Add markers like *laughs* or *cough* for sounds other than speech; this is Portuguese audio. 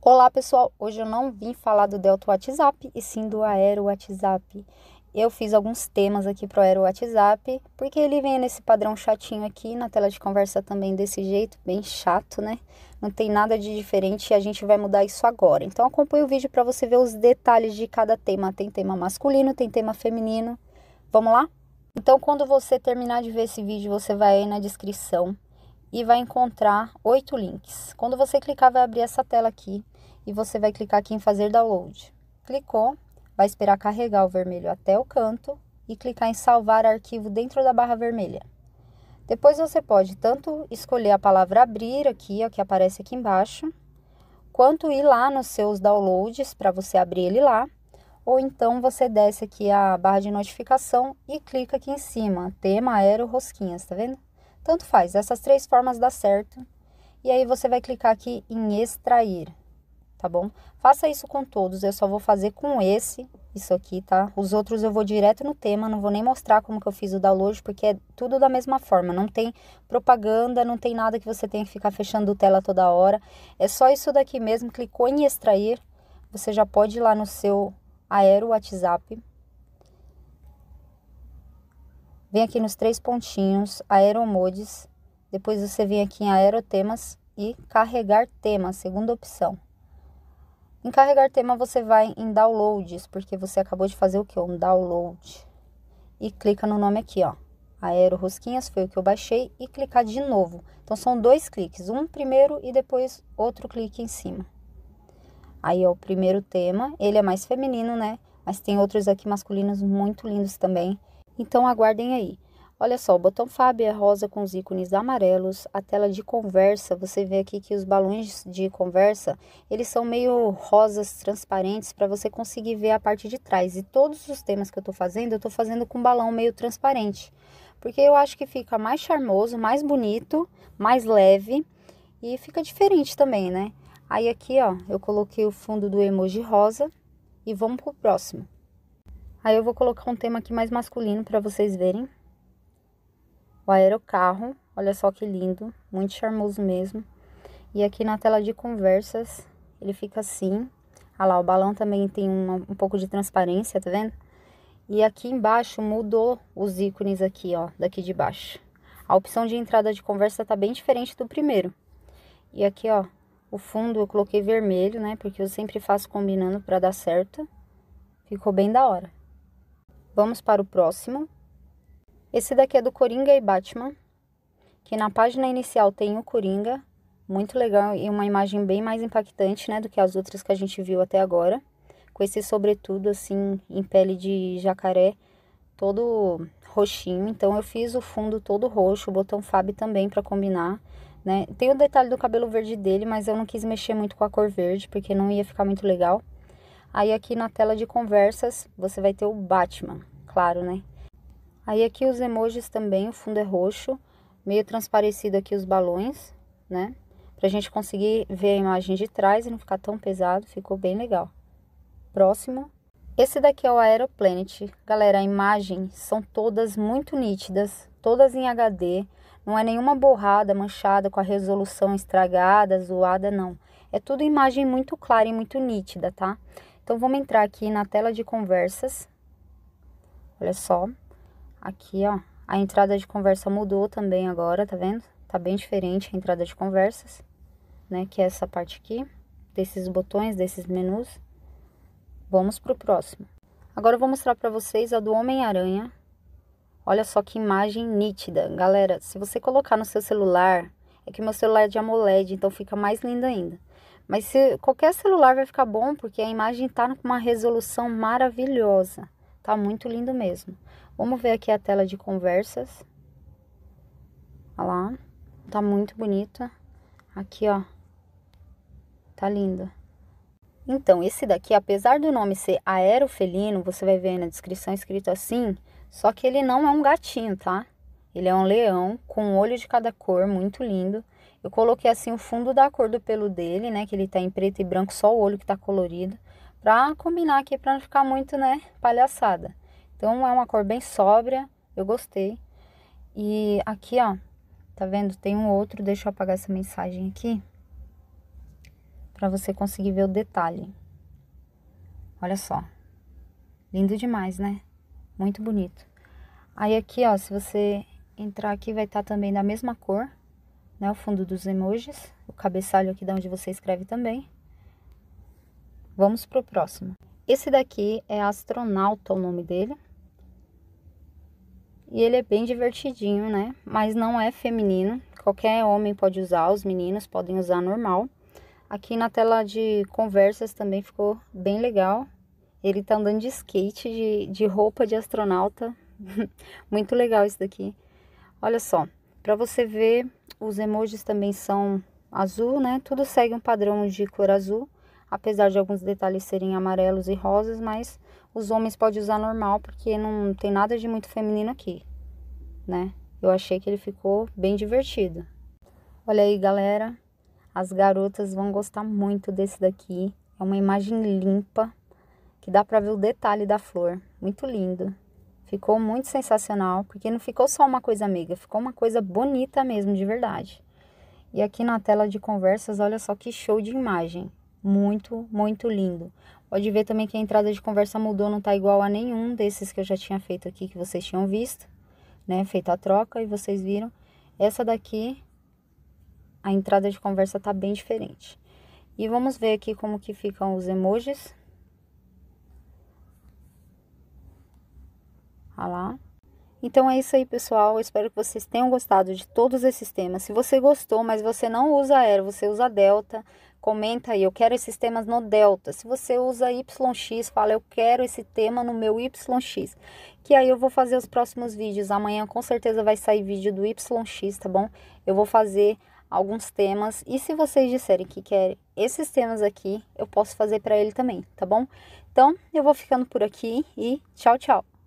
Olá pessoal, hoje eu não vim falar do Delta WhatsApp e sim do Aero WhatsApp. Eu fiz alguns temas aqui para o Aero WhatsApp, porque ele vem nesse padrão chatinho aqui, na tela de conversa também desse jeito, bem chato, né? Não tem nada de diferente e a gente vai mudar isso agora. Então acompanhe o vídeo para você ver os detalhes de cada tema. Tem tema masculino, tem tema feminino. Vamos lá? Então quando você terminar de ver esse vídeo, você vai aí na descrição e vai encontrar oito links. Quando você clicar, vai abrir essa tela aqui e você vai clicar aqui em fazer download. Clicou, vai esperar carregar o vermelho até o canto e clicar em salvar arquivo dentro da barra vermelha. Depois você pode tanto escolher a palavra abrir aqui, ó, que aparece aqui embaixo, quanto ir lá nos seus downloads para você abrir ele lá, ou então você desce aqui a barra de notificação e clica aqui em cima, tema aero rosquinhas, tá vendo? Tanto faz, essas três formas dá certo. E aí você vai clicar aqui em extrair, tá bom? Faça isso com todos, eu só vou fazer com esse, isso aqui, tá? Os outros eu vou direto no tema, não vou nem mostrar como que eu fiz o download, porque é tudo da mesma forma, não tem propaganda, não tem nada que você tenha que ficar fechando tela toda hora. É só isso daqui mesmo, clicou em extrair, você já pode ir lá no seu Aero WhatsApp, Vem aqui nos três pontinhos, Aeromodes, depois você vem aqui em Aerotemas e Carregar Tema, segunda opção. Em Carregar Tema você vai em Downloads, porque você acabou de fazer o que? Um download. E clica no nome aqui, ó. Aero Rosquinhas foi o que eu baixei e clicar de novo. Então são dois cliques, um primeiro e depois outro clique em cima. Aí é o primeiro tema, ele é mais feminino, né? Mas tem outros aqui masculinos muito lindos também. Então aguardem aí. Olha só, o botão Fábio é rosa com os ícones amarelos, a tela de conversa, você vê aqui que os balões de conversa, eles são meio rosas transparentes para você conseguir ver a parte de trás. E todos os temas que eu estou fazendo, eu estou fazendo com balão meio transparente, porque eu acho que fica mais charmoso, mais bonito, mais leve e fica diferente também, né? Aí aqui, ó, eu coloquei o fundo do emoji rosa e vamos pro próximo. Aí eu vou colocar um tema aqui mais masculino para vocês verem. O aerocarro, olha só que lindo, muito charmoso mesmo. E aqui na tela de conversas, ele fica assim. Ah lá, o balão também tem uma, um pouco de transparência, tá vendo? E aqui embaixo mudou os ícones aqui, ó, daqui de baixo. A opção de entrada de conversa tá bem diferente do primeiro. E aqui, ó, o fundo eu coloquei vermelho, né, porque eu sempre faço combinando para dar certo. Ficou bem da hora. Vamos para o próximo. Esse daqui é do Coringa e Batman, que na página inicial tem o Coringa, muito legal e uma imagem bem mais impactante, né, do que as outras que a gente viu até agora, com esse sobretudo assim em pele de jacaré, todo roxinho. Então eu fiz o fundo todo roxo, o botão Fab também para combinar, né? Tem o detalhe do cabelo verde dele, mas eu não quis mexer muito com a cor verde porque não ia ficar muito legal. Aí aqui na tela de conversas, você vai ter o Batman, claro, né? Aí aqui os emojis também, o fundo é roxo, meio transparecido aqui os balões, né? Pra gente conseguir ver a imagem de trás e não ficar tão pesado, ficou bem legal. Próximo. Esse daqui é o Aeroplanet. Galera, a imagem são todas muito nítidas, todas em HD. Não é nenhuma borrada, manchada, com a resolução estragada, zoada, não. É tudo imagem muito clara e muito nítida, tá? Então, vamos entrar aqui na tela de conversas. Olha só. Aqui, ó. A entrada de conversa mudou também agora, tá vendo? Tá bem diferente a entrada de conversas, né? Que é essa parte aqui, desses botões, desses menus. Vamos pro próximo. Agora eu vou mostrar para vocês a do Homem-Aranha. Olha só que imagem nítida. Galera, se você colocar no seu celular, é que meu celular é de AMOLED, então fica mais lindo ainda. Mas se, qualquer celular vai ficar bom porque a imagem está com uma resolução maravilhosa. Tá muito lindo mesmo. Vamos ver aqui a tela de conversas. Olha lá. Tá muito bonita. Aqui, ó. Tá linda. Então, esse daqui, apesar do nome ser aerofelino, você vai ver na descrição escrito assim, só que ele não é um gatinho, tá? Ele é um leão com um olho de cada cor, muito lindo. Eu coloquei assim o fundo da cor do pelo dele, né? Que ele tá em preto e branco, só o olho que tá colorido. Pra combinar aqui, pra não ficar muito, né? Palhaçada. Então é uma cor bem sóbria, eu gostei. E aqui, ó, tá vendo? Tem um outro, deixa eu apagar essa mensagem aqui. Pra você conseguir ver o detalhe. Olha só. Lindo demais, né? Muito bonito. Aí aqui, ó, se você entrar aqui, vai estar tá também da mesma cor né, o fundo dos emojis, o cabeçalho aqui de onde você escreve também. Vamos pro próximo. Esse daqui é Astronauta o nome dele. E ele é bem divertidinho, né? Mas não é feminino. Qualquer homem pode usar, os meninos podem usar normal. Aqui na tela de conversas também ficou bem legal. Ele tá andando de skate, de, de roupa de astronauta. *laughs* Muito legal isso daqui. Olha só, para você ver, os emojis também são azul, né? Tudo segue um padrão de cor azul, apesar de alguns detalhes serem amarelos e rosas, mas os homens podem usar normal porque não tem nada de muito feminino aqui, né? Eu achei que ele ficou bem divertido. Olha aí, galera, as garotas vão gostar muito desse daqui. É uma imagem limpa que dá para ver o detalhe da flor, muito lindo. Ficou muito sensacional, porque não ficou só uma coisa amiga, ficou uma coisa bonita mesmo, de verdade. E aqui na tela de conversas, olha só que show de imagem. Muito, muito lindo. Pode ver também que a entrada de conversa mudou, não tá igual a nenhum desses que eu já tinha feito aqui, que vocês tinham visto, né? Feito a troca e vocês viram. Essa daqui, a entrada de conversa tá bem diferente. E vamos ver aqui como que ficam os emojis. Tá então é isso aí, pessoal. Eu espero que vocês tenham gostado de todos esses temas. Se você gostou, mas você não usa Aero, você usa Delta, comenta aí, eu quero esses temas no Delta. Se você usa YX, fala eu quero esse tema no meu YX. Que aí eu vou fazer os próximos vídeos. Amanhã com certeza vai sair vídeo do YX, tá bom? Eu vou fazer alguns temas e se vocês disserem que querem esses temas aqui, eu posso fazer para ele também, tá bom? Então, eu vou ficando por aqui e tchau, tchau.